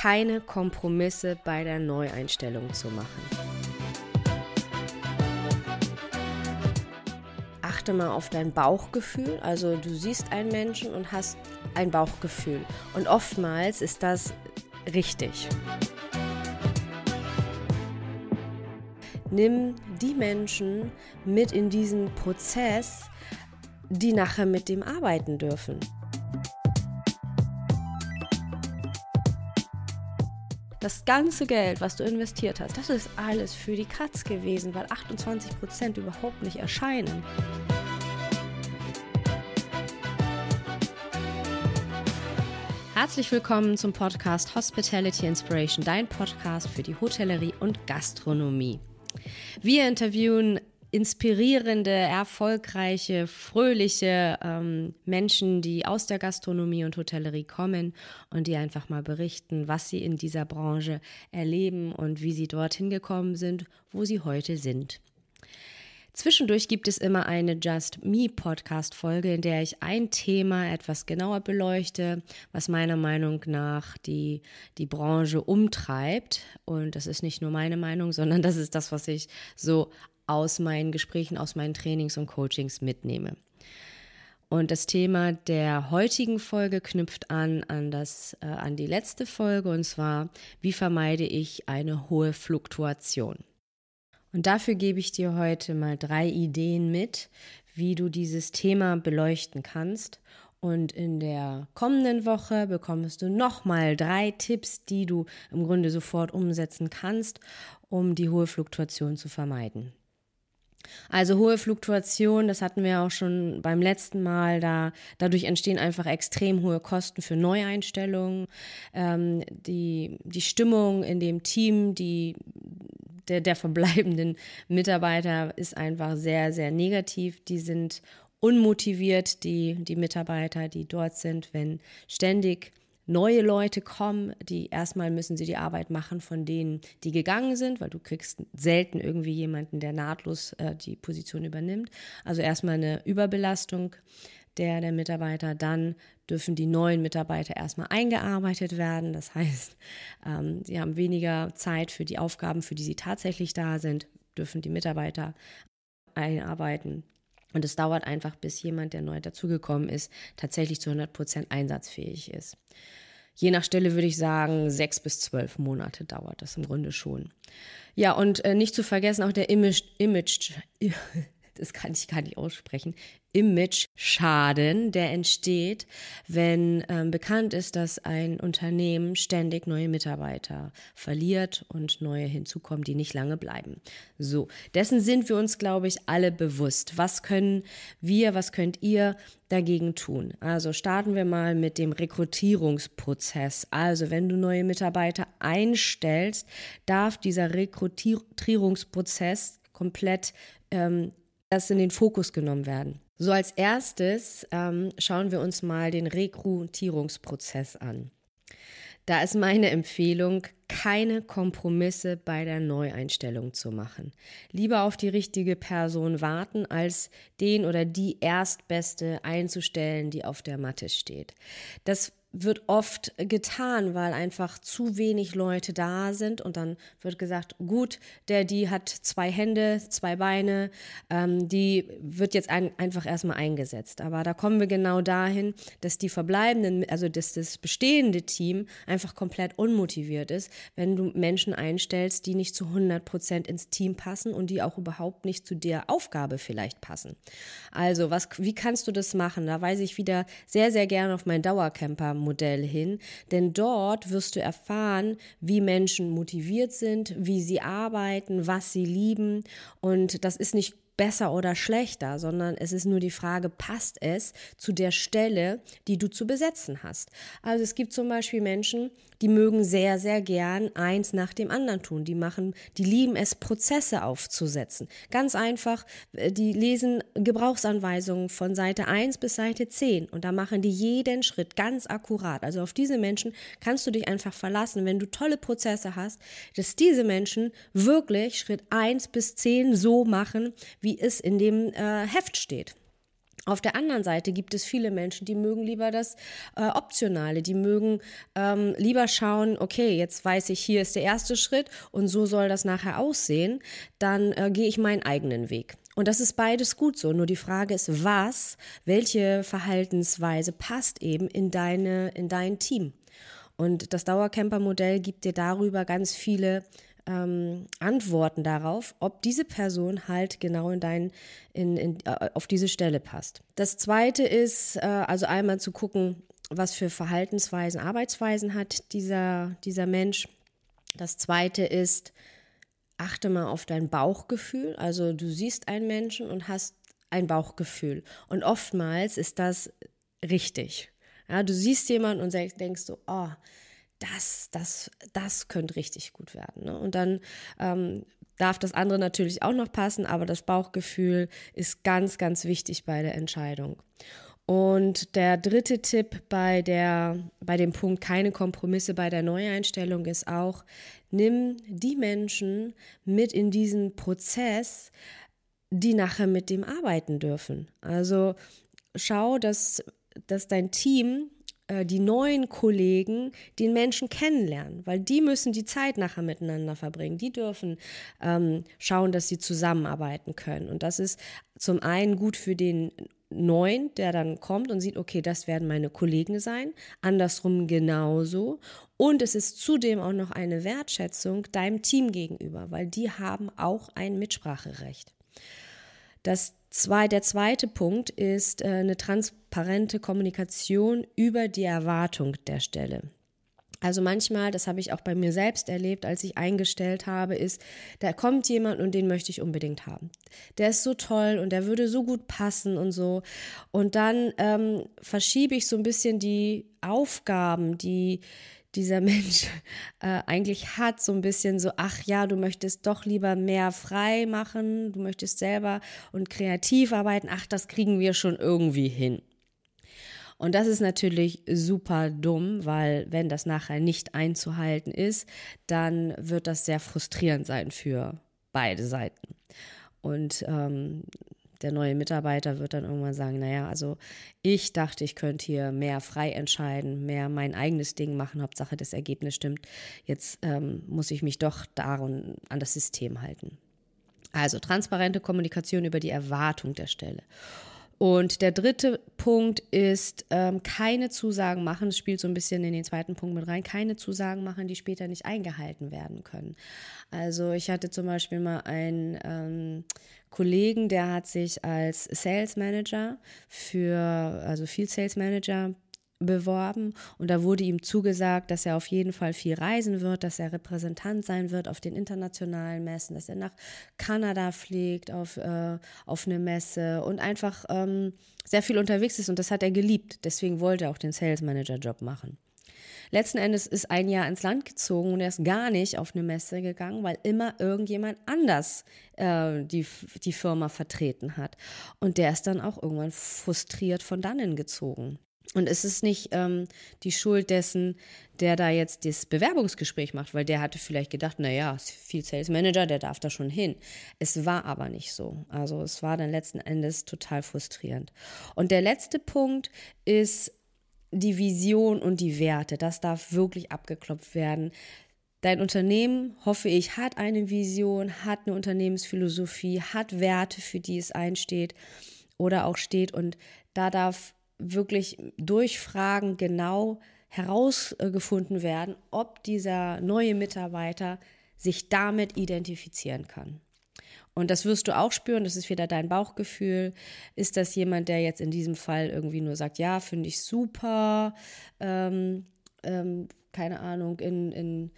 keine Kompromisse bei der Neueinstellung zu machen. Achte mal auf dein Bauchgefühl. Also du siehst einen Menschen und hast ein Bauchgefühl. Und oftmals ist das richtig. Nimm die Menschen mit in diesen Prozess, die nachher mit dem arbeiten dürfen. Das ganze Geld, was du investiert hast, das ist alles für die Katz gewesen, weil 28% überhaupt nicht erscheinen. Herzlich willkommen zum Podcast Hospitality Inspiration, dein Podcast für die Hotellerie und Gastronomie. Wir interviewen inspirierende, erfolgreiche, fröhliche ähm, Menschen, die aus der Gastronomie und Hotellerie kommen und die einfach mal berichten, was sie in dieser Branche erleben und wie sie dorthin gekommen sind, wo sie heute sind. Zwischendurch gibt es immer eine Just Me Podcast Folge, in der ich ein Thema etwas genauer beleuchte, was meiner Meinung nach die, die Branche umtreibt. Und das ist nicht nur meine Meinung, sondern das ist das, was ich so aus meinen Gesprächen, aus meinen Trainings und Coachings mitnehme. Und das Thema der heutigen Folge knüpft an an das äh, an die letzte Folge und zwar wie vermeide ich eine hohe Fluktuation. Und dafür gebe ich dir heute mal drei Ideen mit, wie du dieses Thema beleuchten kannst. Und in der kommenden Woche bekommst du nochmal drei Tipps, die du im Grunde sofort umsetzen kannst, um die hohe Fluktuation zu vermeiden. Also hohe Fluktuation, das hatten wir auch schon beim letzten Mal, da, dadurch entstehen einfach extrem hohe Kosten für Neueinstellungen. Ähm, die, die Stimmung in dem Team, die, der, der verbleibenden Mitarbeiter ist einfach sehr, sehr negativ. Die sind unmotiviert, die, die Mitarbeiter, die dort sind, wenn ständig neue Leute kommen, die erstmal müssen sie die Arbeit machen von denen, die gegangen sind, weil du kriegst selten irgendwie jemanden, der nahtlos äh, die Position übernimmt. Also erstmal eine Überbelastung der, der Mitarbeiter, dann dürfen die neuen Mitarbeiter erstmal eingearbeitet werden. Das heißt, ähm, sie haben weniger Zeit für die Aufgaben, für die sie tatsächlich da sind, dürfen die Mitarbeiter einarbeiten. Und es dauert einfach, bis jemand, der neu dazugekommen ist, tatsächlich zu 100 Prozent einsatzfähig ist. Je nach Stelle würde ich sagen, sechs bis zwölf Monate dauert das im Grunde schon. Ja, und äh, nicht zu vergessen auch der Image, Image, das kann ich gar nicht aussprechen, Image-Schaden, der entsteht, wenn ähm, bekannt ist, dass ein Unternehmen ständig neue Mitarbeiter verliert und neue hinzukommen, die nicht lange bleiben. So, dessen sind wir uns, glaube ich, alle bewusst. Was können wir, was könnt ihr dagegen tun? Also starten wir mal mit dem Rekrutierungsprozess. Also, wenn du neue Mitarbeiter einstellst, darf dieser Rekrutierungsprozess komplett ähm, das in den Fokus genommen werden. So als erstes ähm, schauen wir uns mal den Rekrutierungsprozess an. Da ist meine Empfehlung, keine Kompromisse bei der Neueinstellung zu machen. Lieber auf die richtige Person warten, als den oder die Erstbeste einzustellen, die auf der Matte steht. Das wird oft getan, weil einfach zu wenig Leute da sind und dann wird gesagt, gut, der, die hat zwei Hände, zwei Beine, ähm, die wird jetzt ein, einfach erstmal eingesetzt. Aber da kommen wir genau dahin, dass die verbleibenden, also dass das bestehende Team einfach komplett unmotiviert ist, wenn du Menschen einstellst, die nicht zu 100 Prozent ins Team passen und die auch überhaupt nicht zu der Aufgabe vielleicht passen. Also was, wie kannst du das machen? Da weise ich wieder sehr, sehr gerne auf meinen Dauercamper modell hin, denn dort wirst du erfahren, wie Menschen motiviert sind, wie sie arbeiten, was sie lieben und das ist nicht besser oder schlechter, sondern es ist nur die Frage, passt es zu der Stelle, die du zu besetzen hast. Also es gibt zum Beispiel Menschen, die mögen sehr, sehr gern eins nach dem anderen tun. Die machen, die lieben es, Prozesse aufzusetzen. Ganz einfach, äh, die lesen Gebrauchsanweisungen von Seite 1 bis Seite 10 und da machen die jeden Schritt ganz akkurat. Also auf diese Menschen kannst du dich einfach verlassen, wenn du tolle Prozesse hast, dass diese Menschen wirklich Schritt 1 bis 10 so machen, wie es in dem äh, Heft steht. Auf der anderen Seite gibt es viele Menschen, die mögen lieber das äh, Optionale, die mögen ähm, lieber schauen, okay, jetzt weiß ich, hier ist der erste Schritt und so soll das nachher aussehen, dann äh, gehe ich meinen eigenen Weg. Und das ist beides gut so. Nur die Frage ist, was, welche Verhaltensweise passt eben in deine, in dein Team? Und das Dauercamper-Modell gibt dir darüber ganz viele ähm, Antworten darauf, ob diese Person halt genau in dein, in, in, äh, auf diese Stelle passt. Das zweite ist, äh, also einmal zu gucken, was für Verhaltensweisen, Arbeitsweisen hat dieser, dieser Mensch. Das zweite ist, achte mal auf dein Bauchgefühl. Also du siehst einen Menschen und hast ein Bauchgefühl. Und oftmals ist das richtig. Ja, du siehst jemanden und denkst so, oh, das, das, das könnte richtig gut werden. Ne? Und dann ähm, darf das andere natürlich auch noch passen, aber das Bauchgefühl ist ganz, ganz wichtig bei der Entscheidung. Und der dritte Tipp bei, der, bei dem Punkt keine Kompromisse bei der Neueinstellung ist auch, nimm die Menschen mit in diesen Prozess, die nachher mit dem arbeiten dürfen. Also schau, dass, dass dein Team äh, die neuen Kollegen den Menschen kennenlernen, weil die müssen die Zeit nachher miteinander verbringen. Die dürfen ähm, schauen, dass sie zusammenarbeiten können. Und das ist zum einen gut für den Neuen, der dann kommt und sieht, okay, das werden meine Kollegen sein, andersrum genauso. Und es ist zudem auch noch eine Wertschätzung deinem Team gegenüber, weil die haben auch ein Mitspracherecht. Das Zwei, der zweite Punkt ist äh, eine transparente Kommunikation über die Erwartung der Stelle. Also manchmal, das habe ich auch bei mir selbst erlebt, als ich eingestellt habe, ist, da kommt jemand und den möchte ich unbedingt haben. Der ist so toll und der würde so gut passen und so. Und dann ähm, verschiebe ich so ein bisschen die Aufgaben, die, dieser Mensch äh, eigentlich hat, so ein bisschen so, ach ja, du möchtest doch lieber mehr frei machen, du möchtest selber und kreativ arbeiten, ach, das kriegen wir schon irgendwie hin. Und das ist natürlich super dumm, weil wenn das nachher nicht einzuhalten ist, dann wird das sehr frustrierend sein für beide Seiten. Und ähm, der neue Mitarbeiter wird dann irgendwann sagen, naja, also ich dachte, ich könnte hier mehr frei entscheiden, mehr mein eigenes Ding machen, Hauptsache das Ergebnis stimmt. Jetzt ähm, muss ich mich doch daran an das System halten. Also transparente Kommunikation über die Erwartung der Stelle. Und der dritte Punkt ist, ähm, keine Zusagen machen. Das spielt so ein bisschen in den zweiten Punkt mit rein. Keine Zusagen machen, die später nicht eingehalten werden können. Also ich hatte zum Beispiel mal ein... ähm, Kollegen, der hat sich als Sales Manager für, also viel Sales Manager beworben und da wurde ihm zugesagt, dass er auf jeden Fall viel reisen wird, dass er Repräsentant sein wird auf den internationalen Messen, dass er nach Kanada fliegt auf, äh, auf eine Messe und einfach ähm, sehr viel unterwegs ist und das hat er geliebt. Deswegen wollte er auch den Sales Manager Job machen. Letzten Endes ist ein Jahr ins Land gezogen und er ist gar nicht auf eine Messe gegangen, weil immer irgendjemand anders äh, die, die Firma vertreten hat. Und der ist dann auch irgendwann frustriert von dannen gezogen. Und es ist nicht ähm, die Schuld dessen, der da jetzt das Bewerbungsgespräch macht, weil der hatte vielleicht gedacht, naja, viel Sales Manager, der darf da schon hin. Es war aber nicht so. Also es war dann letzten Endes total frustrierend. Und der letzte Punkt ist die Vision und die Werte, das darf wirklich abgeklopft werden. Dein Unternehmen, hoffe ich, hat eine Vision, hat eine Unternehmensphilosophie, hat Werte, für die es einsteht oder auch steht. Und da darf wirklich durch Fragen genau herausgefunden werden, ob dieser neue Mitarbeiter sich damit identifizieren kann. Und das wirst du auch spüren, das ist wieder dein Bauchgefühl. Ist das jemand, der jetzt in diesem Fall irgendwie nur sagt, ja, finde ich super, ähm, ähm, keine Ahnung, in, in,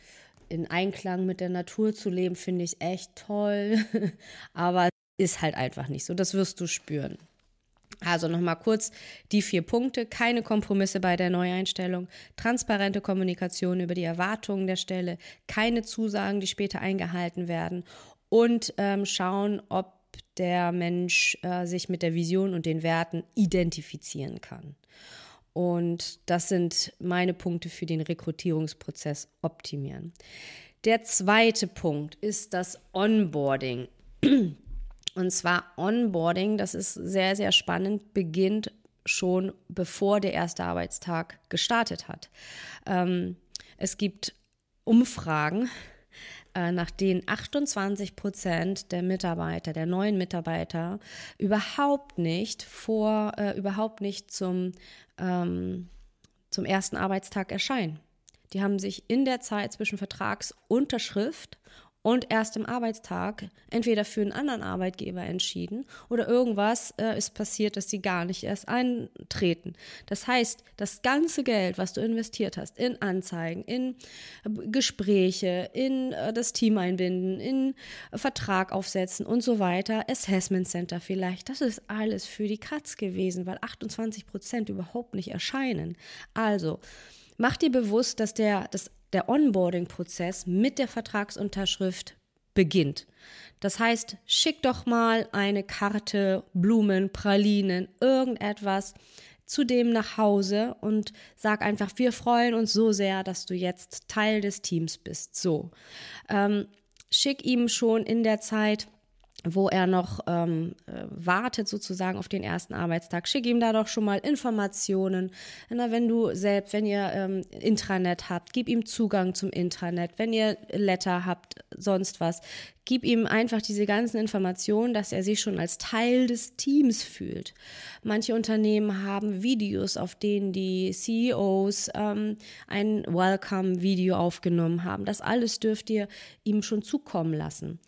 in Einklang mit der Natur zu leben, finde ich echt toll. Aber ist halt einfach nicht so. Das wirst du spüren. Also nochmal kurz die vier Punkte. Keine Kompromisse bei der Neueinstellung, transparente Kommunikation über die Erwartungen der Stelle, keine Zusagen, die später eingehalten werden und ähm, schauen, ob der Mensch äh, sich mit der Vision und den Werten identifizieren kann. Und das sind meine Punkte für den Rekrutierungsprozess optimieren. Der zweite Punkt ist das Onboarding. Und zwar Onboarding, das ist sehr, sehr spannend, beginnt schon bevor der erste Arbeitstag gestartet hat. Ähm, es gibt Umfragen, äh, nach denen 28 Prozent der Mitarbeiter, der neuen Mitarbeiter, überhaupt nicht vor, äh, überhaupt nicht zum, ähm, zum ersten Arbeitstag erscheinen. Die haben sich in der Zeit zwischen Vertragsunterschrift und erst im Arbeitstag entweder für einen anderen Arbeitgeber entschieden oder irgendwas äh, ist passiert, dass sie gar nicht erst eintreten. Das heißt, das ganze Geld, was du investiert hast in Anzeigen, in äh, Gespräche, in äh, das Team einbinden, in äh, Vertrag aufsetzen und so weiter, Assessment Center vielleicht, das ist alles für die Katz gewesen, weil 28 Prozent überhaupt nicht erscheinen. Also, mach dir bewusst, dass der, das der Onboarding-Prozess mit der Vertragsunterschrift beginnt. Das heißt, schick doch mal eine Karte, Blumen, Pralinen, irgendetwas zu dem nach Hause und sag einfach, wir freuen uns so sehr, dass du jetzt Teil des Teams bist. So. Ähm, schick ihm schon in der Zeit wo er noch ähm, äh, wartet sozusagen auf den ersten Arbeitstag. Schick ihm da doch schon mal Informationen. Na, wenn du selbst, wenn ihr ähm, Intranet habt, gib ihm Zugang zum Intranet. Wenn ihr Letter habt, sonst was, gib ihm einfach diese ganzen Informationen, dass er sich schon als Teil des Teams fühlt. Manche Unternehmen haben Videos, auf denen die CEOs ähm, ein Welcome-Video aufgenommen haben. Das alles dürft ihr ihm schon zukommen lassen.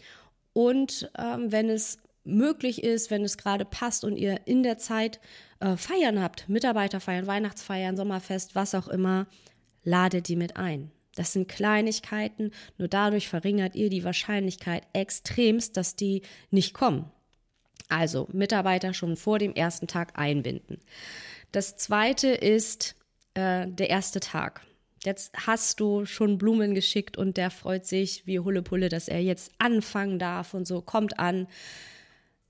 Und ähm, wenn es möglich ist, wenn es gerade passt und ihr in der Zeit äh, Feiern habt, Mitarbeiter feiern, Weihnachtsfeiern, Sommerfest, was auch immer, ladet die mit ein. Das sind Kleinigkeiten, nur dadurch verringert ihr die Wahrscheinlichkeit extremst, dass die nicht kommen. Also Mitarbeiter schon vor dem ersten Tag einbinden. Das zweite ist äh, der erste Tag jetzt hast du schon Blumen geschickt und der freut sich wie Hullepulle, dass er jetzt anfangen darf und so, kommt an.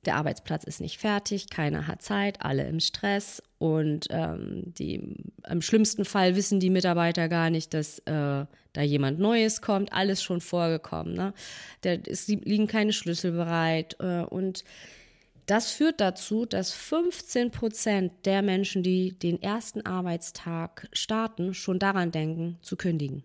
Der Arbeitsplatz ist nicht fertig, keiner hat Zeit, alle im Stress und ähm, die, im schlimmsten Fall wissen die Mitarbeiter gar nicht, dass äh, da jemand Neues kommt, alles schon vorgekommen. Ne? Der, es liegen keine Schlüssel bereit äh, und das führt dazu, dass 15 Prozent der Menschen, die den ersten Arbeitstag starten, schon daran denken, zu kündigen.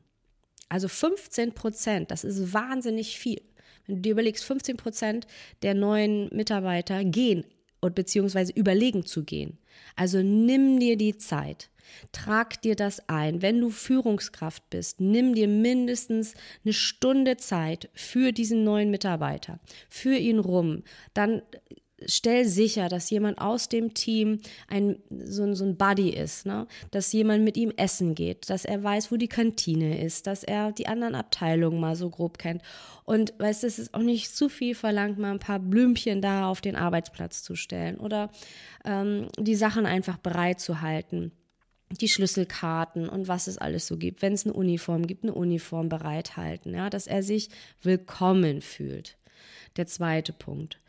Also 15 Prozent, das ist wahnsinnig viel. Wenn du dir überlegst, 15 Prozent der neuen Mitarbeiter gehen und beziehungsweise überlegen zu gehen. Also nimm dir die Zeit. Trag dir das ein. Wenn du Führungskraft bist, nimm dir mindestens eine Stunde Zeit für diesen neuen Mitarbeiter, für ihn rum. Dann stell sicher, dass jemand aus dem Team ein, so, ein, so ein Buddy ist, ne? dass jemand mit ihm essen geht, dass er weiß, wo die Kantine ist, dass er die anderen Abteilungen mal so grob kennt. Und weißt du, es ist auch nicht zu viel verlangt, mal ein paar Blümchen da auf den Arbeitsplatz zu stellen oder ähm, die Sachen einfach bereit zu halten die Schlüsselkarten und was es alles so gibt. Wenn es eine Uniform gibt, eine Uniform bereithalten, ja, dass er sich willkommen fühlt. Der zweite Punkt.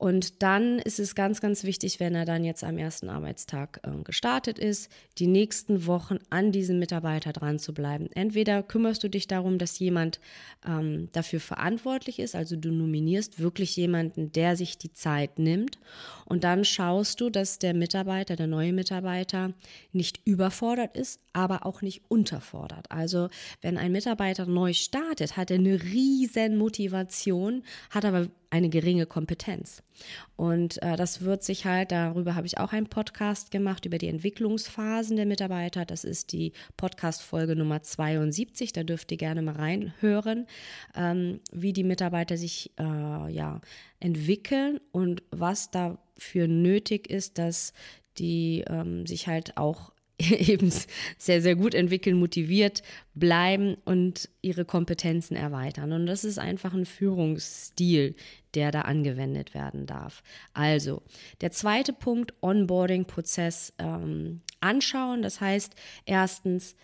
Und dann ist es ganz, ganz wichtig, wenn er dann jetzt am ersten Arbeitstag äh, gestartet ist, die nächsten Wochen an diesem Mitarbeiter dran zu bleiben. Entweder kümmerst du dich darum, dass jemand ähm, dafür verantwortlich ist, also du nominierst wirklich jemanden, der sich die Zeit nimmt und dann schaust du, dass der Mitarbeiter, der neue Mitarbeiter nicht überfordert ist, aber auch nicht unterfordert. Also wenn ein Mitarbeiter neu startet, hat er eine riesen Motivation, hat aber eine geringe Kompetenz. Und äh, das wird sich halt, darüber habe ich auch einen Podcast gemacht, über die Entwicklungsphasen der Mitarbeiter. Das ist die Podcast-Folge Nummer 72. Da dürft ihr gerne mal reinhören, ähm, wie die Mitarbeiter sich äh, ja, entwickeln und was dafür nötig ist, dass die ähm, sich halt auch eben sehr, sehr gut entwickeln, motiviert bleiben und ihre Kompetenzen erweitern. Und das ist einfach ein Führungsstil, der da angewendet werden darf. Also, der zweite Punkt, Onboarding-Prozess ähm, anschauen. Das heißt, erstens,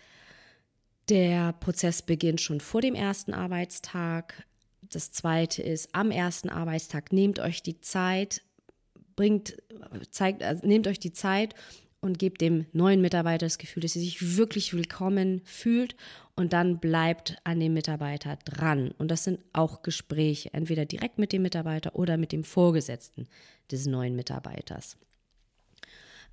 der Prozess beginnt schon vor dem ersten Arbeitstag. Das zweite ist, am ersten Arbeitstag nehmt euch die Zeit, bringt, zeigt, also nehmt euch die Zeit und gebt dem neuen Mitarbeiter das Gefühl, dass er sich wirklich willkommen fühlt und dann bleibt an dem Mitarbeiter dran. Und das sind auch Gespräche, entweder direkt mit dem Mitarbeiter oder mit dem Vorgesetzten des neuen Mitarbeiters.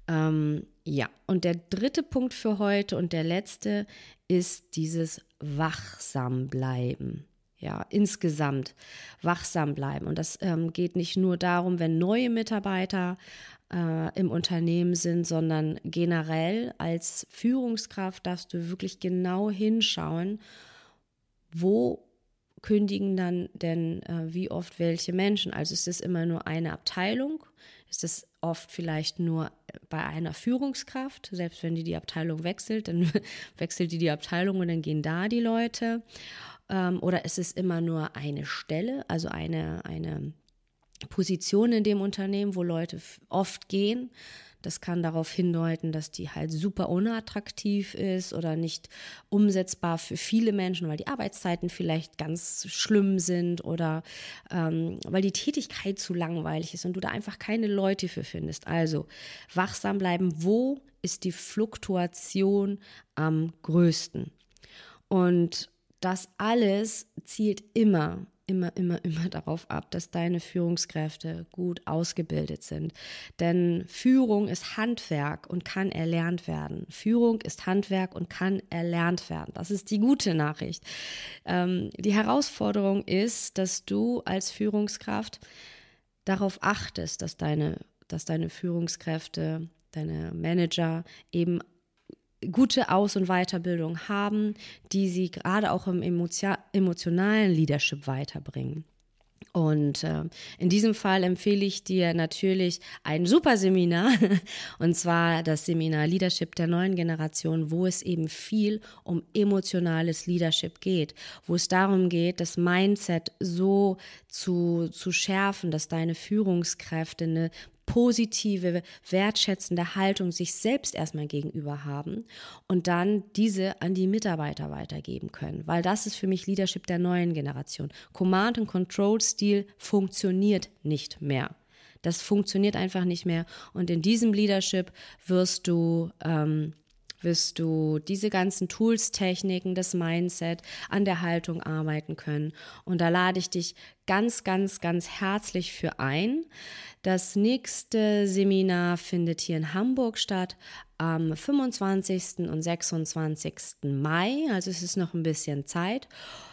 Ähm, ja, und der dritte Punkt für heute und der letzte ist dieses wachsam bleiben ja, insgesamt wachsam bleiben. Und das ähm, geht nicht nur darum, wenn neue Mitarbeiter äh, im Unternehmen sind, sondern generell als Führungskraft darfst du wirklich genau hinschauen, wo kündigen dann denn äh, wie oft welche Menschen? Also ist es immer nur eine Abteilung? Ist es oft vielleicht nur bei einer Führungskraft? Selbst wenn die die Abteilung wechselt, dann wechselt die die Abteilung und dann gehen da die Leute. Ähm, oder ist es immer nur eine Stelle, also eine, eine Position in dem Unternehmen, wo Leute oft gehen. Das kann darauf hindeuten, dass die halt super unattraktiv ist oder nicht umsetzbar für viele Menschen, weil die Arbeitszeiten vielleicht ganz schlimm sind oder ähm, weil die Tätigkeit zu langweilig ist und du da einfach keine Leute für findest. Also wachsam bleiben, wo ist die Fluktuation am größten? Und das alles zielt immer immer, immer, immer darauf ab, dass deine Führungskräfte gut ausgebildet sind. Denn Führung ist Handwerk und kann erlernt werden. Führung ist Handwerk und kann erlernt werden. Das ist die gute Nachricht. Ähm, die Herausforderung ist, dass du als Führungskraft darauf achtest, dass deine, dass deine Führungskräfte, deine Manager eben gute Aus- und Weiterbildung haben, die sie gerade auch im emotionalen Leadership weiterbringen. Und äh, in diesem Fall empfehle ich dir natürlich ein super Seminar, und zwar das Seminar Leadership der neuen Generation, wo es eben viel um emotionales Leadership geht, wo es darum geht, das Mindset so zu, zu schärfen, dass deine Führungskräfte eine positive, wertschätzende Haltung sich selbst erstmal gegenüber haben und dann diese an die Mitarbeiter weitergeben können. Weil das ist für mich Leadership der neuen Generation. Command- und Control-Stil funktioniert nicht mehr. Das funktioniert einfach nicht mehr. Und in diesem Leadership wirst du ähm, wirst du diese ganzen Tools, Techniken, das Mindset an der Haltung arbeiten können. Und da lade ich dich ganz, ganz, ganz herzlich für ein. Das nächste Seminar findet hier in Hamburg statt am 25. und 26. Mai, also es ist noch ein bisschen Zeit.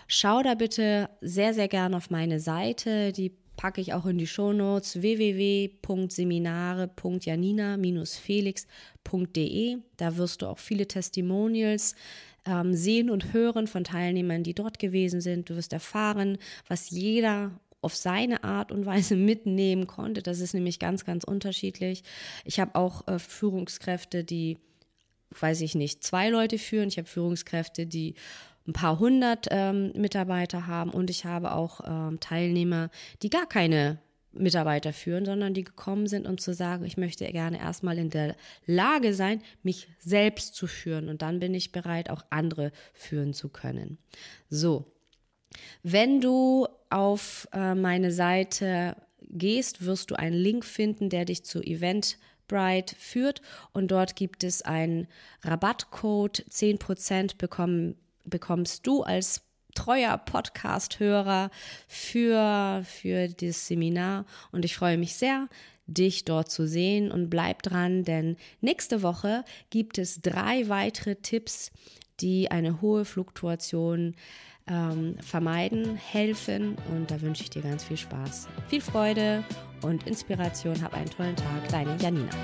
Schau da bitte sehr, sehr gern auf meine Seite. Die packe ich auch in die Shownotes www.seminare.janina-felix.de. Da wirst du auch viele Testimonials ähm, sehen und hören von Teilnehmern, die dort gewesen sind. Du wirst erfahren, was jeder auf seine Art und Weise mitnehmen konnte. Das ist nämlich ganz, ganz unterschiedlich. Ich habe auch äh, Führungskräfte, die weiß ich nicht, zwei Leute führen. Ich habe Führungskräfte, die ein paar hundert ähm, Mitarbeiter haben und ich habe auch ähm, Teilnehmer, die gar keine Mitarbeiter führen, sondern die gekommen sind und um zu sagen, ich möchte gerne erstmal in der Lage sein, mich selbst zu führen und dann bin ich bereit, auch andere führen zu können. So, wenn du auf äh, meine Seite gehst, wirst du einen Link finden, der dich zu Event Eventbrite führt und dort gibt es einen Rabattcode. 10% bekommen bekommst du als treuer Podcast-Hörer für, für dieses Seminar. Und ich freue mich sehr, dich dort zu sehen und bleib dran, denn nächste Woche gibt es drei weitere Tipps, die eine hohe Fluktuation ähm, vermeiden, helfen. Und da wünsche ich dir ganz viel Spaß, viel Freude und Inspiration. Hab einen tollen Tag, deine Janina.